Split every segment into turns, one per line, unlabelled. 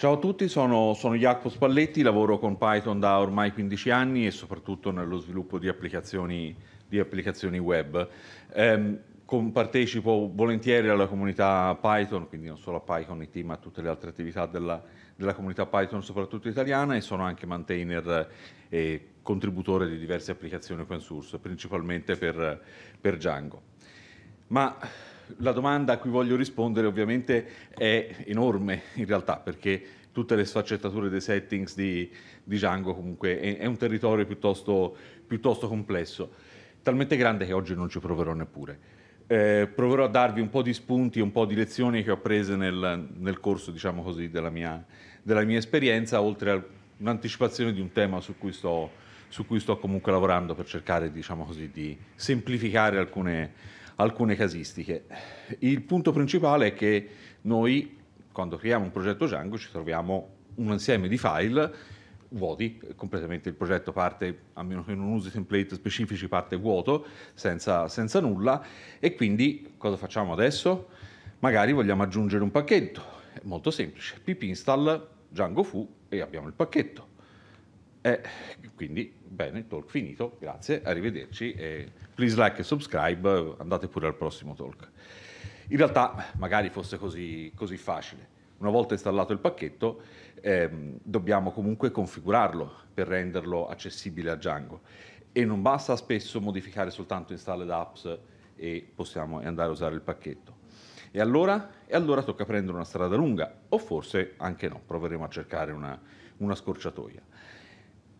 Ciao a tutti, sono, sono, Jacopo Spalletti, lavoro con Python da ormai 15 anni e soprattutto nello sviluppo di applicazioni, di applicazioni web. Ehm, partecipo volentieri alla comunità Python, quindi non solo a Python IT ma a tutte le altre attività della, della comunità Python, soprattutto italiana, e sono anche maintainer eh, e contributore di diverse applicazioni open source, principalmente per, per Django. Ma la domanda a cui voglio rispondere ovviamente è enorme in realtà perché tutte le sfaccettature dei settings di, di Django comunque è, è un territorio piuttosto, piuttosto, complesso, talmente grande che oggi non ci proverò neppure. Eh, proverò a darvi un po' di spunti, un po' di lezioni che ho prese nel, nel corso diciamo così, della, mia, della mia esperienza, oltre a un'anticipazione di un tema su cui sto, su cui sto comunque lavorando per cercare diciamo così, di semplificare alcune alcune casistiche. Il punto principale è che noi, quando creiamo un progetto Django, ci troviamo un insieme di file vuoti, completamente il progetto parte, a meno che non usi template specifici, parte vuoto, senza, senza nulla, e quindi cosa facciamo adesso? Magari vogliamo aggiungere un pacchetto, è molto semplice, pip install Django foo e abbiamo il pacchetto. E eh, quindi, bene, talk finito, grazie, arrivederci e please like e subscribe, andate pure al prossimo talk. In realtà magari fosse così, così facile. Una volta installato il pacchetto ehm, dobbiamo comunque configurarlo per renderlo accessibile a Django e non basta spesso modificare soltanto installed apps e possiamo andare a usare il pacchetto. E allora? E allora tocca prendere una strada lunga o forse anche no, proveremo a cercare una, una scorciatoia.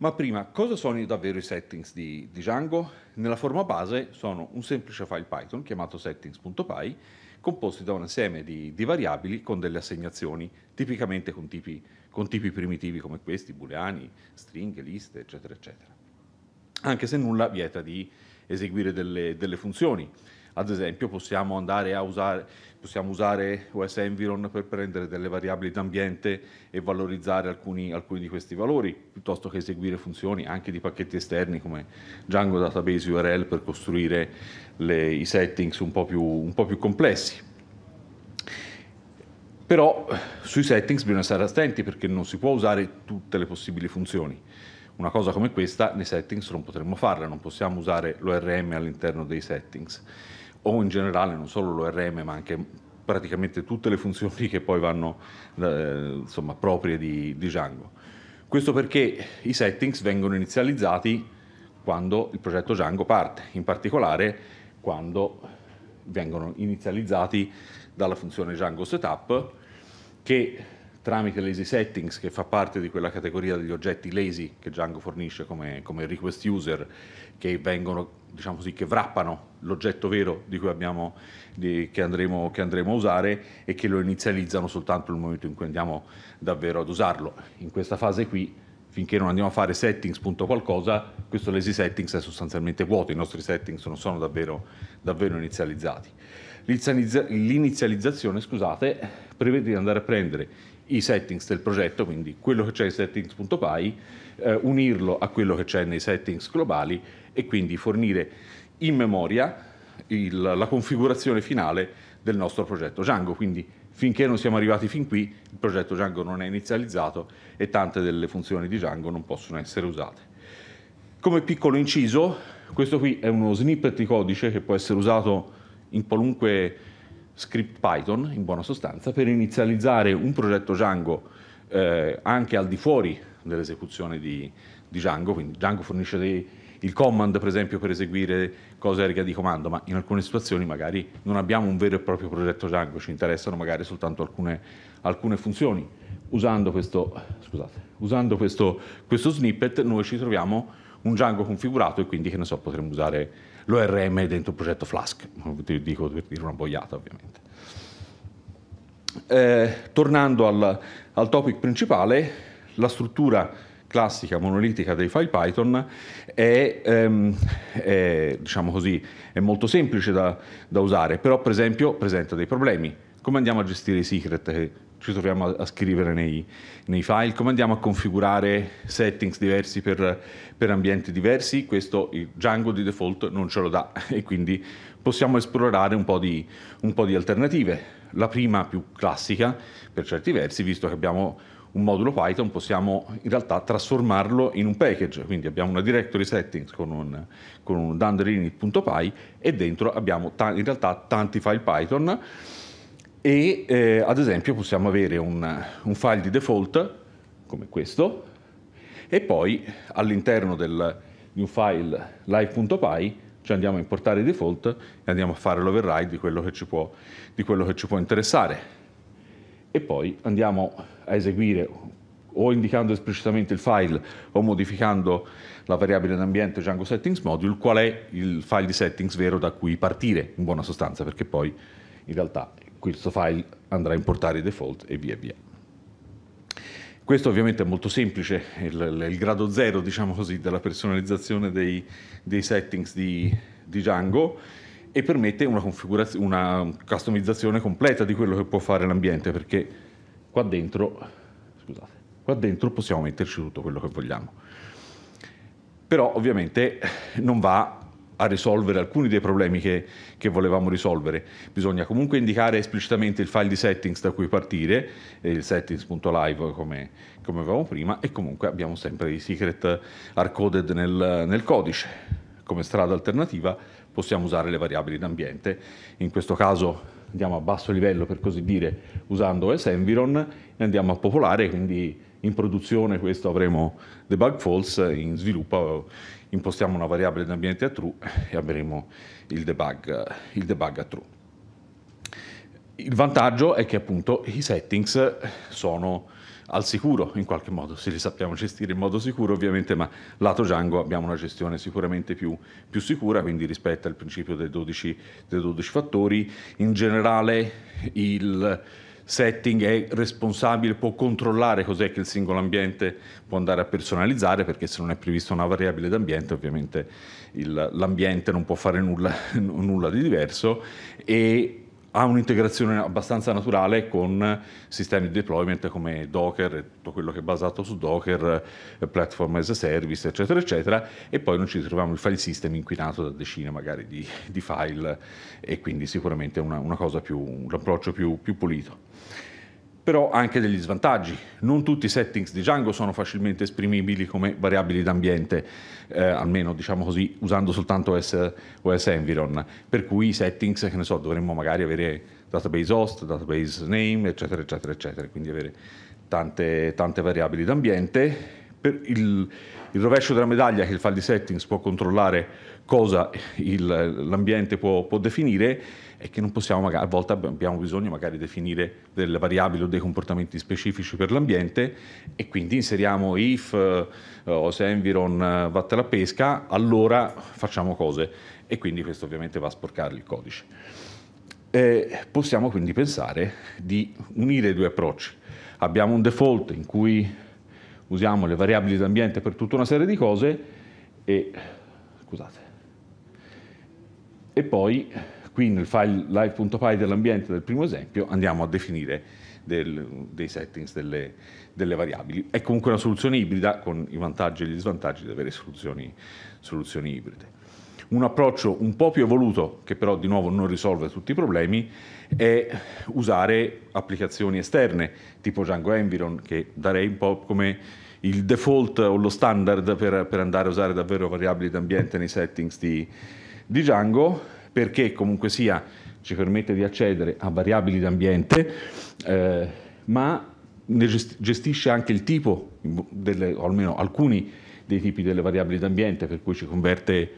Ma prima, cosa sono davvero i settings di, di Django? Nella forma base sono un semplice file Python chiamato settings.py composti da un insieme di, di, variabili con delle assegnazioni, tipicamente con tipi, con tipi primitivi come questi, booleani, stringhe, liste, eccetera, eccetera. Anche se nulla vieta di eseguire delle, delle funzioni. Ad esempio possiamo andare a usare, possiamo usare OS Environ per prendere delle variabili d'ambiente e valorizzare alcuni, alcuni, di questi valori, piuttosto che eseguire funzioni anche di pacchetti esterni come Django Database URL per costruire le, i settings un po' più, un po più complessi però sui settings bisogna stare attenti perché non si può usare tutte le possibili funzioni. Una cosa come questa nei settings non potremmo farla, non possiamo usare l'ORM all'interno dei settings o in generale non solo l'ORM ma anche praticamente tutte le funzioni che poi vanno eh, insomma, proprie di, di Django. Questo perché i settings vengono inizializzati quando il progetto Django parte, in particolare quando vengono inizializzati dalla funzione Django Setup che tramite lazy settings che fa parte di quella categoria degli oggetti lazy che Django fornisce come, come request user che vengono diciamo così, che wrappano l'oggetto vero di cui abbiamo, di, che, andremo, che, andremo, a usare e che lo inizializzano soltanto nel momento in cui andiamo davvero ad usarlo. In questa fase qui, finché non andiamo a fare settings.qualcosa, questo lazy settings è sostanzialmente vuoto, i nostri settings non sono davvero, davvero inizializzati. L'inizializzazione, scusate, prevede di andare a prendere i settings del progetto, quindi quello che c'è in settings.py, eh, unirlo a quello che c'è nei settings globali e quindi fornire in memoria il, la configurazione finale del nostro progetto Django. Quindi finché non siamo arrivati fin qui, il progetto Django non è inizializzato e tante delle funzioni di Django non possono essere usate. Come piccolo inciso, questo qui è uno snippet di codice che può essere usato in qualunque script Python, in buona sostanza, per inizializzare un progetto Django eh, anche al di fuori dell'esecuzione di, di Django, quindi Django fornisce dei, il command per esempio per eseguire cose a riga di comando, ma in alcune situazioni magari non abbiamo un vero e proprio progetto Django, ci interessano magari soltanto alcune, alcune funzioni. Usando, questo, scusate, usando questo, questo snippet noi ci troviamo un Django configurato e quindi che ne so potremmo usare l'ORM dentro il progetto Flask, ti dico per dire una boiata ovviamente. Eh, tornando al, al topic principale, la struttura classica monolitica dei file Python è, ehm, è, diciamo così, è molto semplice da, da, usare, però per esempio presenta dei problemi. Come andiamo a gestire i secret che ci troviamo a, a scrivere nei, nei, file, come andiamo a configurare settings diversi per, per ambienti diversi, questo il Django di default non ce lo dà e quindi possiamo esplorare un po, di, un po' di, alternative. La prima più classica, per certi versi, visto che abbiamo un modulo Python, possiamo in realtà trasformarlo in un package, quindi abbiamo una directory settings con un, con un e dentro abbiamo t- in realtà tanti file Python e eh, ad esempio possiamo avere un, un, file di default come questo e poi all'interno del, di un file live.py ci andiamo a importare i default e andiamo a fare l'override di quello che ci può, che ci può interessare e poi andiamo a eseguire o indicando esplicitamente il file o modificando la variabile d'ambiente Django Settings Module, qual è il file di settings vero da cui partire, in buona sostanza, perché poi in realtà questo file andrà a importare i default e via via. Questo ovviamente è molto semplice, il, il grado zero diciamo così, della personalizzazione dei, dei settings di, di, Django e permette una, una customizzazione completa di quello che può fare l'ambiente, perché qua dentro, scusate, qua dentro possiamo metterci tutto quello che vogliamo. Però ovviamente non va a risolvere alcuni dei problemi che, che, volevamo risolvere. Bisogna comunque indicare esplicitamente il file di settings da cui partire, il settings.live come, come avevamo prima, e comunque abbiamo sempre i secret are nel, nel codice. Come strada alternativa possiamo usare le variabili d'ambiente. In questo caso andiamo a basso livello per così dire usando S Environ e andiamo a popolare, quindi in produzione questo avremo debug false, in sviluppo impostiamo una variabile in ambiente a true e avremo il debug, il debug a true. Il vantaggio è che appunto i settings sono al sicuro in qualche modo, se li sappiamo gestire in modo sicuro ovviamente, ma lato Django abbiamo una gestione sicuramente più, più sicura, quindi rispetta il principio dei 12, dei 12 fattori. In generale il setting è responsabile, può controllare cos'è che il singolo ambiente può andare a personalizzare, perché se non è prevista una variabile d'ambiente ovviamente il, l'ambiente non può fare nulla, nulla di diverso e ha un'integrazione abbastanza naturale con sistemi di deployment come Docker e tutto quello che è basato su Docker, eh, platform as a service, eccetera, eccetera, e poi non ci troviamo il file system inquinato da decine magari di, di file e quindi sicuramente una, una cosa più, un approccio più, più pulito però anche degli svantaggi. Non tutti i settings di Django sono facilmente esprimibili come variabili d'ambiente, eh, almeno diciamo così, usando soltanto OS, OS Environ, per cui i settings, che ne so, dovremmo magari avere database host, database name, eccetera, eccetera, eccetera, quindi avere tante, tante variabili d'ambiente. Il, il, rovescio della medaglia è che il file di settings può controllare cosa il, l'ambiente può, può definire, e che non possiamo magari, a volte abbiamo bisogno magari di definire delle variabili o dei comportamenti specifici per l'ambiente e quindi inseriamo if eh, o se Environ uh, eh, vatte la pesca, allora facciamo cose e quindi questo ovviamente va a sporcare il codice. Eh, possiamo quindi pensare di unire i due approcci. Abbiamo un default in cui usiamo le variabili d'ambiente per tutta una serie di cose e, scusate, e poi Qui nel file live.py dell'ambiente del primo esempio andiamo a definire del, dei settings delle, delle, variabili. È comunque una soluzione ibrida con i vantaggi e gli svantaggi di avere soluzioni, soluzioni ibride. Un approccio un po' più evoluto, che però di nuovo non risolve tutti i problemi, è usare applicazioni esterne, tipo Django Environ, che darei un po' come il default o lo standard per, per andare a usare davvero variabili d'ambiente nei settings di, di Django perché comunque sia ci permette di accedere a variabili d'ambiente, eh, ma ne gestisce anche il tipo, delle, o almeno alcuni dei tipi delle variabili d'ambiente, per cui ci converte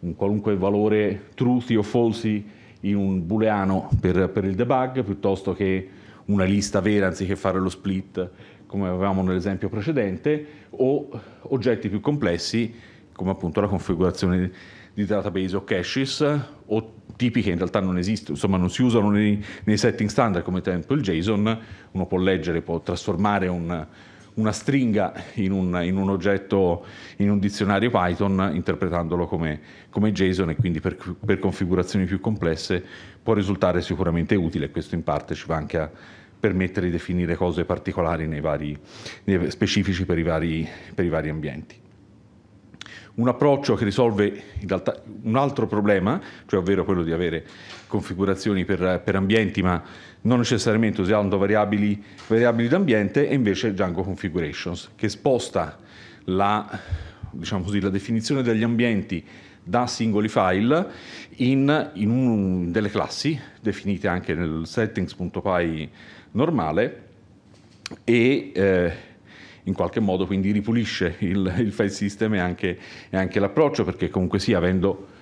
un qualunque valore truthy o falsy in un booleano per, per il debug, piuttosto che una lista vera anziché fare lo split come avevamo nell'esempio precedente, o oggetti più complessi come appunto la configurazione di database o caches o tipi che in realtà non esistono, insomma non si usano nei, nei setting standard come esempio il JSON, uno può leggere, può trasformare un, una stringa in un, in un, oggetto, in un dizionario Python, interpretandolo come, come JSON e quindi per, per, configurazioni più complesse può risultare sicuramente utile, questo in parte ci va anche a permettere di definire cose particolari nei vari, specifici per i vari, per i vari ambienti un approccio che risolve in realtà un altro problema, cioè ovvero quello di avere configurazioni per, per ambienti ma non necessariamente usando variabili, variabili d'ambiente, e invece Django Configurations, che sposta la, diciamo così, la definizione degli ambienti da singoli file in, in un, delle classi definite anche nel settings.py normale e eh, in qualche modo quindi ripulisce il, il file system e anche, e anche, l'approccio, perché comunque sì, avendo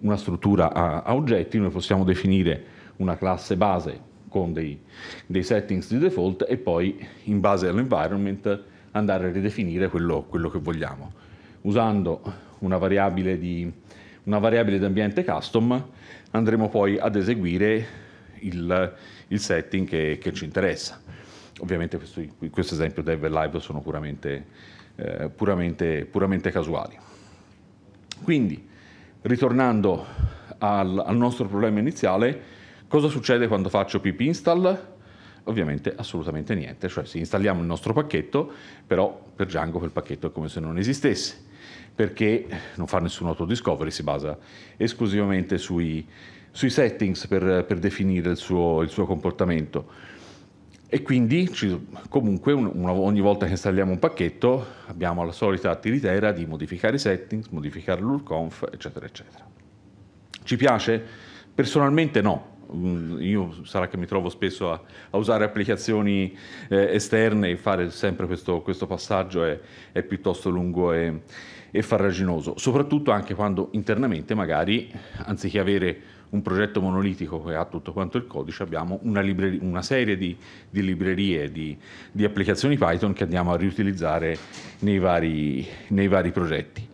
una struttura a, a oggetti, noi possiamo definire una classe base con dei, dei, settings di default e poi in base all'environment andare a ridefinire quello, quello che vogliamo usando una variabile, di, una variabile di ambiente custom andremo poi ad eseguire il, il setting che, che ci interessa ovviamente questo, questo esempio dev e live sono puramente, eh, puramente, puramente casuali. Quindi, ritornando al, al, nostro problema iniziale, cosa succede quando faccio pip install? Ovviamente assolutamente niente, cioè se installiamo il nostro pacchetto, però per Django quel pacchetto è come se non esistesse, perché non fa nessun auto-discovery, si basa esclusivamente sui, sui settings per, per definire il suo, il suo comportamento. E quindi comunque un, un, ogni volta che installiamo un pacchetto abbiamo la solita tiritera di modificare i settings, modificare l'URConf, eccetera, eccetera. Ci piace? Personalmente no. Mm, io sarà che mi trovo spesso a, a usare applicazioni eh, esterne e fare sempre questo, questo passaggio è, è, piuttosto lungo e, e farraginoso, soprattutto anche quando internamente magari anziché avere un progetto monolitico che ha tutto quanto il codice, abbiamo una, libreria, una serie di, di librerie, di, di, applicazioni Python che andiamo a riutilizzare nei vari, nei vari progetti.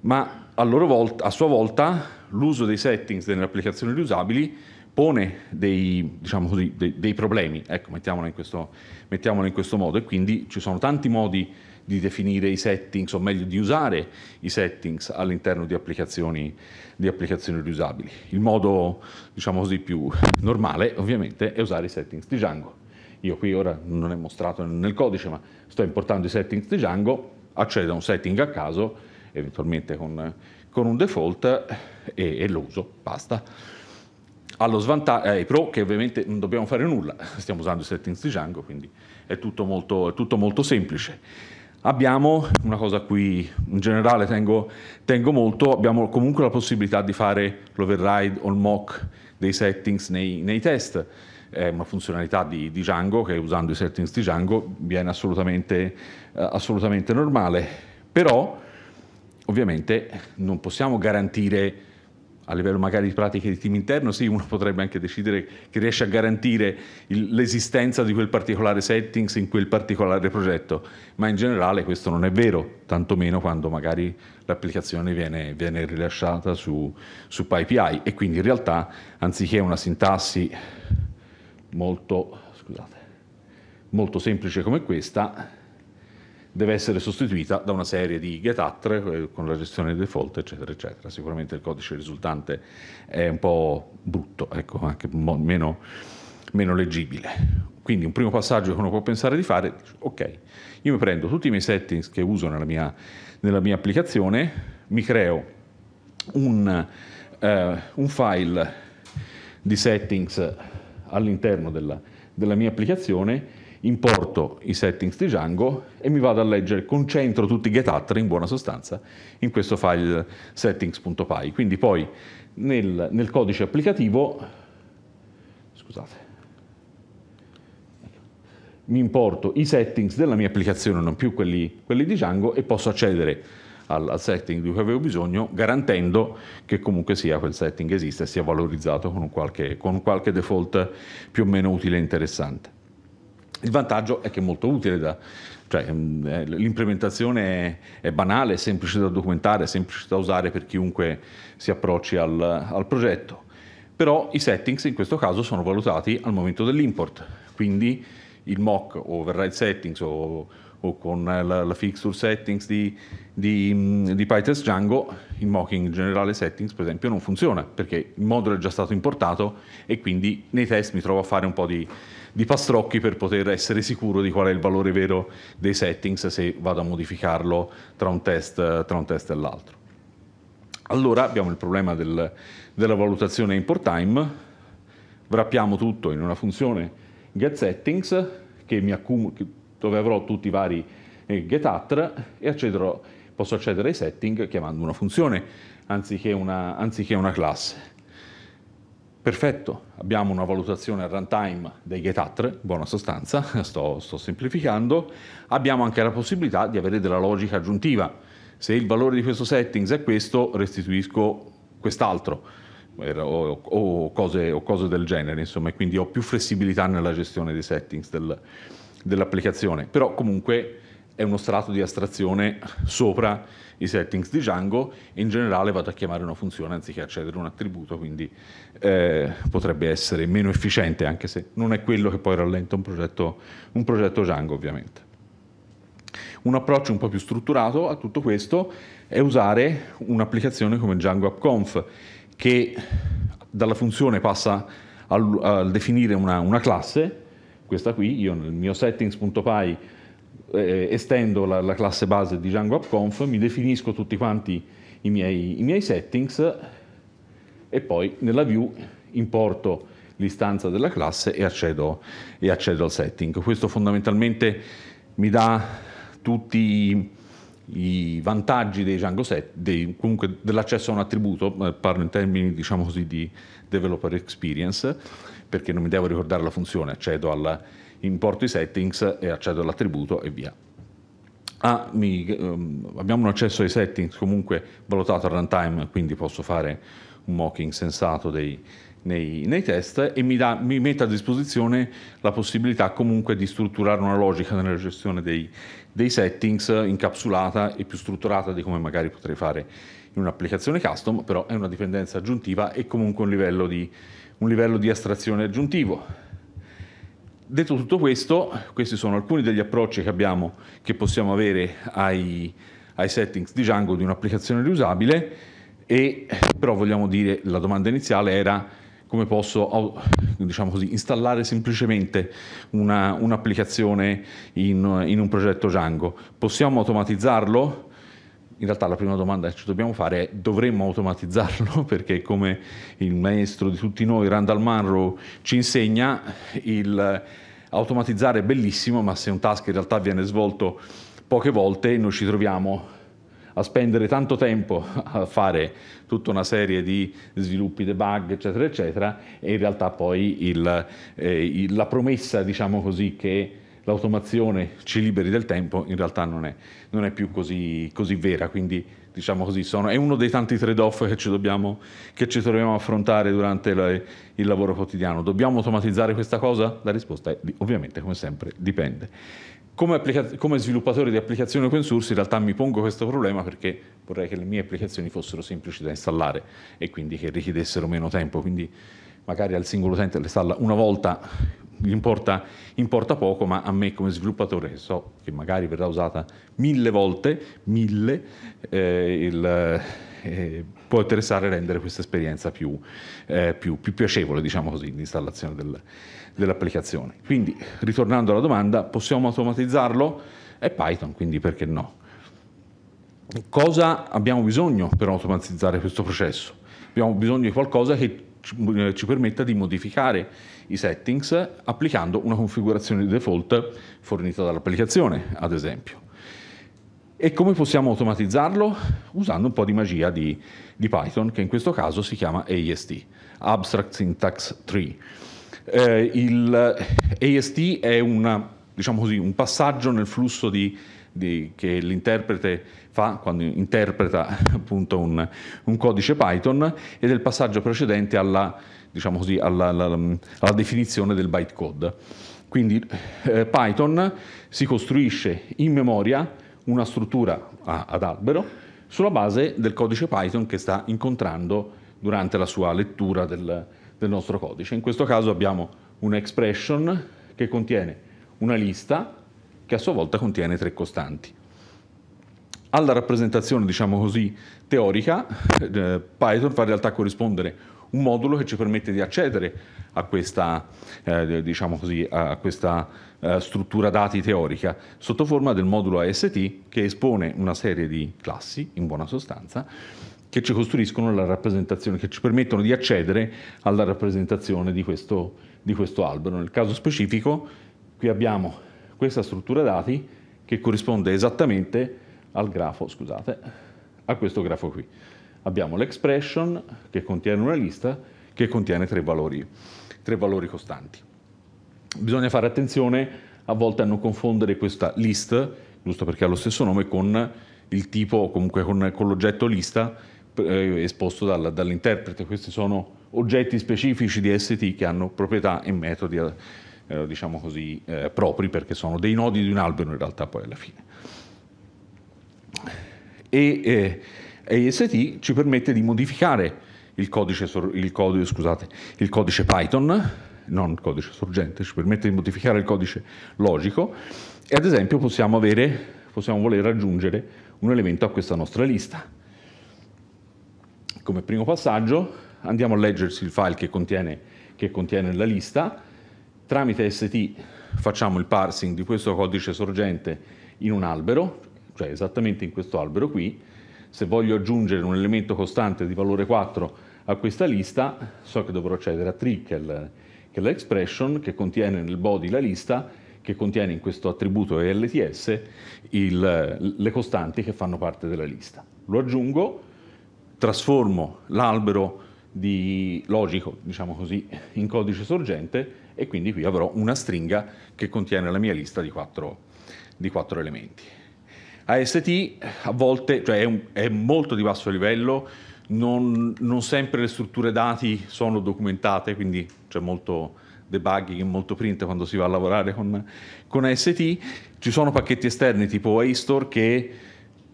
Ma a, volta, a sua volta l'uso dei settings nelle applicazioni riusabili pone dei, diciamo così, dei, dei problemi, ecco, mettiamolo, in, questo, mettiamola in questo modo, e quindi ci sono tanti modi di definire i settings, o meglio di usare i settings all'interno di applicazioni, di applicazioni riusabili. Il modo, diciamo così, più normale ovviamente è usare i settings di Django. Io qui ora non è mostrato nel codice, ma sto importando i settings di Django, accedo a un setting a caso, eventualmente con, con un default, e, e lo uso, basta allo svantaggio, eh, ai eh, pro che ovviamente non dobbiamo fare nulla, stiamo usando i settings di Django, quindi è tutto molto, è tutto molto semplice abbiamo una cosa a cui in generale tengo, tengo, molto, abbiamo comunque la possibilità di fare l'override o il mock dei settings nei, nei test. È una funzionalità di, di, Django che usando i settings di Django viene assolutamente, eh, assolutamente normale. Però ovviamente non possiamo garantire a livello magari di pratiche di team interno, sì, uno potrebbe anche decidere che riesce a garantire il, l'esistenza di quel particolare settings in quel particolare progetto, ma in generale questo non è vero, tantomeno quando magari l'applicazione viene, viene rilasciata su, su PyPI e quindi in realtà anziché una sintassi molto, scusate, molto semplice come questa, deve essere sostituita da una serie di getattre eh, con la gestione default, eccetera, eccetera. Sicuramente il codice risultante è un po' brutto, ecco, anche meno, meno leggibile. Quindi un primo passaggio che uno può pensare di fare, ok, io mi prendo tutti i miei settings che uso nella mia, nella mia applicazione, mi creo un, eh, un file di settings all'interno della, della mia applicazione importo i settings di Django e mi vado a leggere, concentro tutti i getutter in buona sostanza in questo file settings.py. Quindi poi nel, nel codice applicativo, scusate, mi importo i settings della mia applicazione, non più quelli, quelli di Django, e posso accedere al, al, setting di cui avevo bisogno, garantendo che comunque sia quel setting esista e sia valorizzato con qualche, con qualche default più o meno utile e interessante. Il vantaggio è che è molto utile, da, cioè, ehm, l'implementazione è banale, è semplice da documentare, è semplice da usare per chiunque si approcci al, al progetto. Però i settings in questo caso sono valutati al momento dell'import, quindi il mock o override settings o, o con la, la, fixture settings di, di, di PyTest Django, il mocking generale settings per esempio non funziona perché il modulo è già stato importato e quindi nei test mi trovo a fare un po' di, di Pastrocchi per poter essere sicuro di qual è il valore vero dei settings se vado a modificarlo tra un test, tra un test e l'altro. Allora abbiamo il problema del, della valutazione import time, wrappiamo tutto in una funzione getSettings che mi accumulo, dove avrò tutti i vari eh, getAtr e accederò, posso accedere ai settings chiamando una funzione anziché una, anziché una classe. Perfetto, abbiamo una valutazione a runtime dei GetAtre, buona sostanza, sto, sto semplificando. Abbiamo anche la possibilità di avere della logica aggiuntiva. Se il valore di questo settings è questo, restituisco quest'altro eh, o, o, cose, o cose, del genere, insomma, e quindi ho più flessibilità nella gestione dei settings del, dell'applicazione. Però comunque è uno strato di astrazione sopra i settings di Django e in generale vado a chiamare una funzione anziché accedere a un attributo, quindi eh, potrebbe essere meno efficiente, anche se non è quello che poi rallenta un progetto, un progetto Django ovviamente. Un approccio un po' più strutturato a tutto questo è usare un'applicazione come Django AppConf che dalla funzione passa al, al definire una, una classe, questa qui, io nel mio settings.py eh, estendo la, la, classe base di Django AppConf, mi definisco tutti quanti i miei, i miei settings e poi nella view importo l'istanza della classe e accedo, e accedo, al setting. Questo fondamentalmente mi dà tutti i vantaggi dei Django set, dei, comunque dell'accesso a un attributo, eh, parlo in termini diciamo così, di developer experience, perché non mi devo ricordare la funzione, accedo al, importo i settings e accedo all'attributo e via. Ah, mi, ehm, abbiamo un accesso ai settings comunque valutato al runtime, quindi posso fare un mocking sensato dei, nei, nei, test e mi, da, mi, mette a disposizione la possibilità comunque di strutturare una logica nella gestione dei, dei, settings incapsulata e più strutturata di come magari potrei fare in un'applicazione custom, però è una dipendenza aggiuntiva e comunque un livello di, un livello di astrazione aggiuntivo. Detto tutto questo, questi sono alcuni degli approcci che abbiamo, che possiamo avere ai, ai settings di Django di un'applicazione riusabile, e però vogliamo dire, la domanda iniziale era come posso diciamo così, installare semplicemente una, un'applicazione in, in, un progetto Django. Possiamo automatizzarlo? in realtà la prima domanda che ci dobbiamo fare è dovremmo automatizzarlo perché come il maestro di tutti noi Randall Munro ci insegna il automatizzare è bellissimo ma se un task in realtà viene svolto poche volte noi ci troviamo a spendere tanto tempo a fare tutta una serie di sviluppi, debug, eccetera, eccetera, e in realtà poi il, eh, la promessa, diciamo così, che l'automazione ci liberi del tempo, in realtà non è, non è più così, così, vera, quindi diciamo così, sono, è uno dei tanti trade-off che ci, dobbiamo, che ci troviamo a affrontare durante le, il lavoro quotidiano. Dobbiamo automatizzare questa cosa? La risposta è ovviamente, come sempre, dipende. Come, applica- come, sviluppatore di applicazioni open source in realtà mi pongo questo problema perché vorrei che le mie applicazioni fossero semplici da installare e quindi che richiedessero meno tempo, quindi magari al singolo utente le installa una volta gli importa, importa, poco, ma a me come sviluppatore, che so che magari verrà usata mille volte, mille, eh, il, eh, può interessare rendere questa esperienza più, eh, più, più, piacevole, diciamo così, l'installazione del, dell'applicazione. Quindi, ritornando alla domanda, possiamo automatizzarlo? È Python, quindi perché no? Cosa abbiamo bisogno per automatizzare questo processo? Abbiamo bisogno di qualcosa che Mm, ci permetta di modificare i settings applicando una configurazione di default fornita dall'applicazione, ad esempio. E come possiamo automatizzarlo? Usando un po' di magia di, di Python, che in questo caso si chiama AST, Abstract Syntax Tree. Eh, il AST è una, diciamo così, un passaggio nel flusso di di, che l'interprete fa quando interpreta appunto un, un, codice Python e del passaggio precedente alla, diciamo così, alla, alla, alla definizione del bytecode. Quindi eh, Python si costruisce in memoria una struttura a, ad albero sulla base del codice Python che sta incontrando durante la sua lettura del, del nostro codice. In questo caso abbiamo un'expression che contiene una lista che a sua volta contiene tre costanti. Alla rappresentazione, diciamo così, teorica, eh, Python fa in realtà corrispondere un modulo che ci permette di accedere a questa, eh, diciamo così, a questa eh, struttura dati teorica sotto forma del modulo AST che espone una serie di classi, in buona sostanza, che ci costruiscono la rappresentazione, che ci permettono di accedere alla rappresentazione di questo, di questo albero. Nel caso specifico, qui abbiamo questa struttura dati che corrisponde esattamente al grafo, scusate, a questo grafo qui. Abbiamo l'expression che contiene una lista che contiene tre valori, tre valori costanti. Bisogna fare attenzione a volte a non confondere questa list, giusto perché ha lo stesso nome, con il tipo o comunque con, con l'oggetto lista eh, esposto dal, dall'interprete. Questi sono oggetti specifici di ST che hanno proprietà e metodi eh, eh, diciamo così, eh, propri, perché sono dei nodi di un albero in realtà poi alla fine. E eh, AST ci permette di modificare il codice, il codice, scusate, il codice Python, non il codice sorgente, ci permette di modificare il codice logico e ad esempio possiamo, avere, possiamo voler aggiungere un elemento a questa nostra lista. Come primo passaggio andiamo a leggersi il file che contiene, che contiene la lista Tramite ST facciamo il parsing di questo codice sorgente in un albero, cioè esattamente in questo albero qui. Se voglio aggiungere un elemento costante di valore 4 a questa lista, so che dovrò accedere a trickle, che è l'expression che contiene nel body la lista, che contiene in questo attributo LTS il, le costanti che fanno parte della lista. Lo aggiungo, trasformo l'albero di logico, diciamo così, in codice sorgente e quindi qui avrò una stringa che contiene la mia lista di quattro, di quattro elementi. AST a volte cioè è, un, è, molto di basso livello, non, non, sempre le strutture dati sono documentate, quindi c'è molto debugging, molto print quando si va a lavorare con, con AST. Ci sono pacchetti esterni tipo A-Store che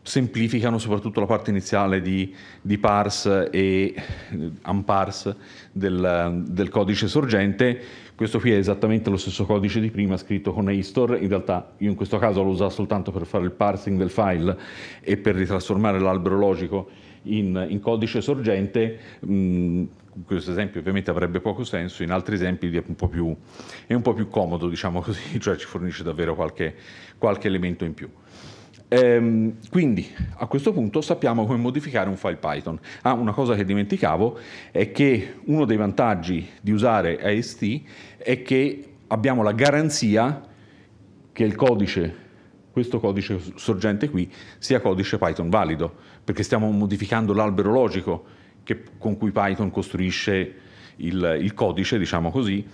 semplificano soprattutto la parte iniziale di, di parse e unparse eh, del, del, codice sorgente. Questo qui è esattamente lo stesso codice di prima scritto con ASTOR, in realtà io in questo caso lo uso soltanto per fare il parsing del file e per ritrasformare l'albero logico in, in codice sorgente. Mh, mm, questo esempio ovviamente avrebbe poco senso, in altri esempi è un po' più, un po più comodo, diciamo così, cioè ci fornisce davvero qualche, qualche elemento in più. Ehm, quindi a questo punto sappiamo come modificare un file Python. Ah, una cosa che dimenticavo è che uno dei vantaggi di usare AST è che abbiamo la garanzia che il codice questo codice sorgente qui sia codice Python valido, perché stiamo modificando l'albero logico che, con cui Python costruisce il, il codice, diciamo così,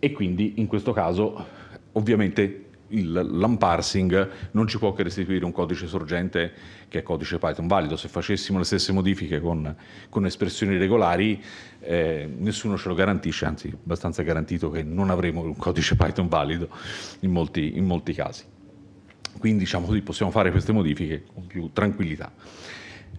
e quindi in questo caso ovviamente l'unparsing non ci può che restituire un codice sorgente che è codice Python valido. Se facessimo le stesse modifiche con, con espressioni regolari, eh, nessuno ce lo garantisce, anzi è abbastanza garantito che non avremo un codice Python valido in molti, in molti casi. Quindi diciamo così, possiamo fare queste modifiche con più tranquillità.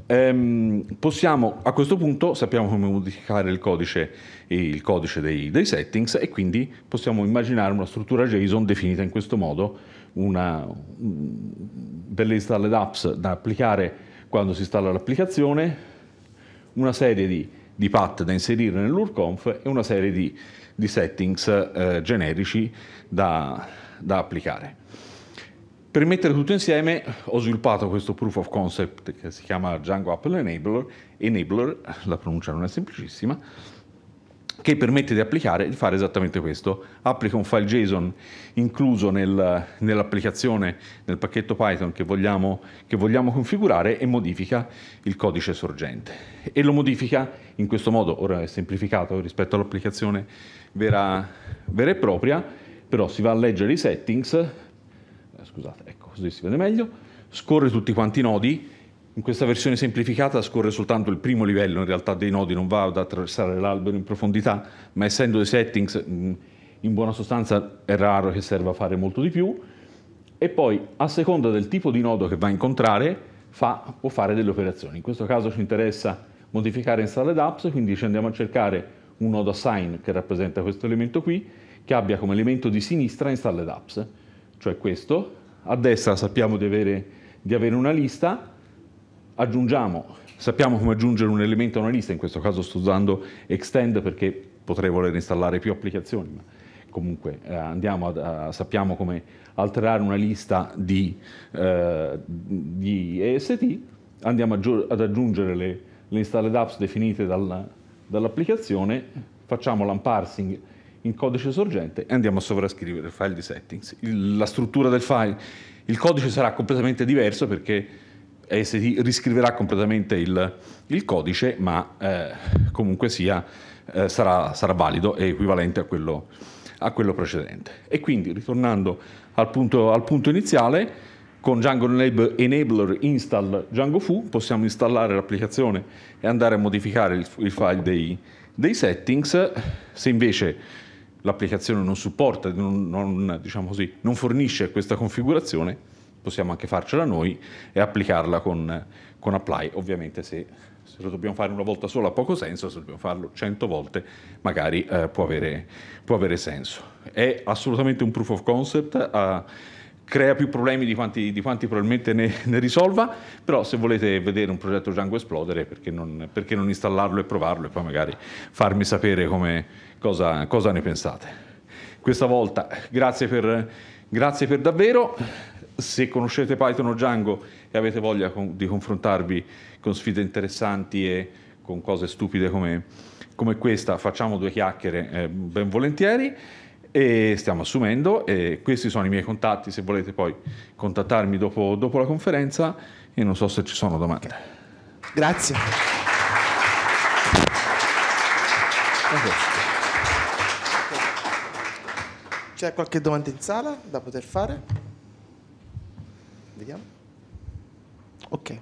Ehm, possiamo a questo punto sappiamo come modificare il codice, il codice dei, dei, settings e quindi possiamo immaginare una struttura JSON definita in questo modo una, mm, delle installed apps da applicare quando si installa l'applicazione una serie di, di path da inserire nell'URConf e una serie di, di settings eh, generici da, da applicare. Per mettere tutto insieme ho sviluppato questo proof of concept che si chiama Django Apple Enabler, Enabler, la pronuncia non è semplicissima, che permette di applicare, di fare esattamente questo. Applica un file JSON incluso nel, nell'applicazione, nel pacchetto Python che vogliamo, che vogliamo configurare e modifica il codice sorgente. E lo modifica in questo modo, ora è semplificato rispetto all'applicazione vera, vera e propria, però si va a leggere i settings, eh, scusate, ecco, così si vede meglio, scorre tutti quanti i nodi, in questa versione semplificata scorre soltanto il primo livello, in realtà dei nodi non va ad attraversare l'albero in profondità, ma essendo dei settings mm, in buona sostanza è raro che serva a fare molto di più, e poi a seconda del tipo di nodo che va a incontrare fa, può fare delle operazioni. In questo caso ci interessa modificare installed apps, quindi ci andiamo a cercare un nodo assign che rappresenta questo elemento qui, che abbia come elemento di sinistra installed apps cioè questo, a destra sappiamo di avere, di avere una lista, aggiungiamo, sappiamo come aggiungere un elemento a una lista, in questo caso sto usando extend perché potrei voler installare più applicazioni, ma comunque eh, ad, a, sappiamo come alterare una lista di, eh, di EST, andiamo ad aggiungere le, le installed apps definite dal, dall'applicazione, facciamo l'unparsing in codice sorgente e andiamo a sovrascrivere il file di settings. Il, la struttura del file, il codice sarà completamente diverso perché AST riscriverà completamente il, il codice, ma eh, comunque sia, eh, sarà, sarà, valido e equivalente a quello, a quello, precedente. E quindi, ritornando al punto, al punto iniziale, con Django Enabler install Django Foo possiamo installare l'applicazione e andare a modificare il, il file dei, dei settings. Se invece l'applicazione non supporta, non, non, diciamo così, non fornisce questa configurazione, possiamo anche farcela noi e applicarla con, con apply. Ovviamente se, se, lo dobbiamo fare una volta sola ha poco senso, se dobbiamo farlo 100 volte magari eh, può, avere, può, avere, senso. È assolutamente un proof of concept. Eh, crea più problemi di quanti, di quanti probabilmente ne, ne, risolva, però se volete vedere un progetto Django esplodere, perché non, perché non installarlo e provarlo e poi magari farmi sapere come, cosa, cosa ne pensate. Questa volta grazie per, grazie per davvero. Se conoscete Python o Django e avete voglia con, di confrontarvi con sfide interessanti e con cose stupide come, come questa, facciamo due chiacchiere eh, ben volentieri e stiamo assumendo e questi sono i miei contatti se volete poi contattarmi dopo, dopo la conferenza e non so se ci sono domande. Grazie. Okay. C'è qualche domanda in sala da poter fare? Vediamo. Ok,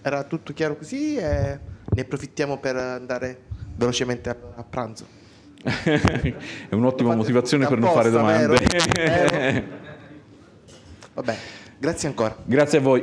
era tutto chiaro così e ne approfittiamo per andare velocemente a pranzo. È un'ottima motivazione per non fare domande. Vabbè, grazie ancora. Grazie a voi.